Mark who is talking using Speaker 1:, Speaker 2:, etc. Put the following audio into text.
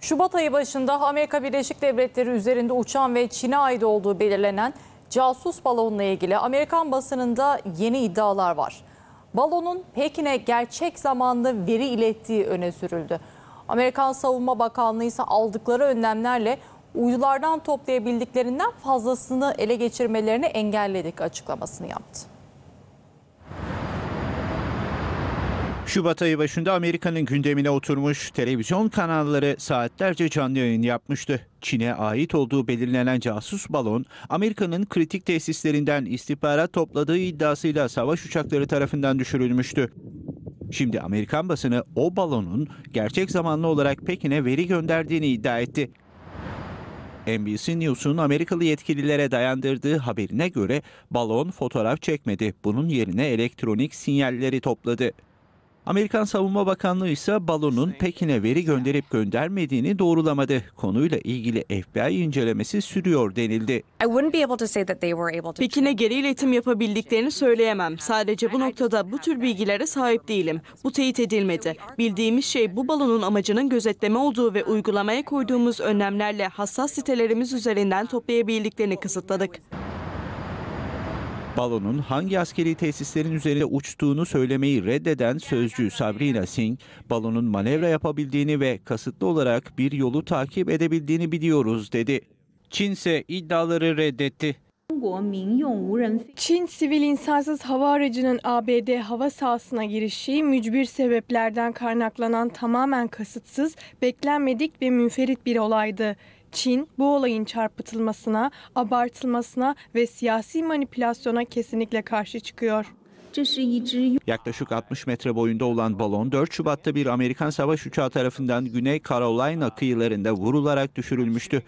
Speaker 1: Şubat ayı başında Amerika Birleşik Devletleri üzerinde uçan ve Çin'e ait olduğu belirlenen casus balonla ilgili Amerikan basınında yeni iddialar var. Balonun Pekin'e gerçek zamanlı veri ilettiği öne sürüldü. Amerikan Savunma Bakanlığı ise aldıkları önlemlerle uydulardan toplayabildiklerinden fazlasını ele geçirmelerini engelledik açıklamasını yaptı.
Speaker 2: Şubat ayı başında Amerika'nın gündemine oturmuş televizyon kanalları saatlerce canlı yayın yapmıştı. Çin'e ait olduğu belirlenen casus balon, Amerika'nın kritik tesislerinden istihbarat topladığı iddiasıyla savaş uçakları tarafından düşürülmüştü. Şimdi Amerikan basını o balonun gerçek zamanlı olarak Pekin'e veri gönderdiğini iddia etti. NBC News'un Amerikalı yetkililere dayandırdığı haberine göre balon fotoğraf çekmedi. Bunun yerine elektronik sinyalleri topladı. Amerikan Savunma Bakanlığı ise balonun Pekin'e veri gönderip göndermediğini doğrulamadı. Konuyla ilgili FBI incelemesi sürüyor denildi.
Speaker 3: Pekin'e geri iletim yapabildiklerini söyleyemem. Sadece bu noktada bu tür bilgilere sahip değilim. Bu teyit edilmedi. Bildiğimiz şey bu balonun amacının gözetleme olduğu ve uygulamaya koyduğumuz önlemlerle hassas sitelerimiz üzerinden toplayabildiklerini kısıtladık.
Speaker 2: Balonun hangi askeri tesislerin üzerinde uçtuğunu söylemeyi reddeden sözcü Sabrina Singh, balonun manevra yapabildiğini ve kasıtlı olarak bir yolu takip edebildiğini biliyoruz dedi. Çin ise iddiaları reddetti.
Speaker 4: Çin sivil insansız hava aracının ABD hava sahasına girişi mücbir sebeplerden kaynaklanan tamamen kasıtsız, beklenmedik ve münferit bir olaydı. Çin bu olayın çarpıtılmasına, abartılmasına ve siyasi manipülasyona kesinlikle karşı çıkıyor.
Speaker 2: Yaklaşık 60 metre boyunda olan balon 4 Şubat'ta bir Amerikan savaş uçağı tarafından Güney Carolina kıyılarında vurularak düşürülmüştü.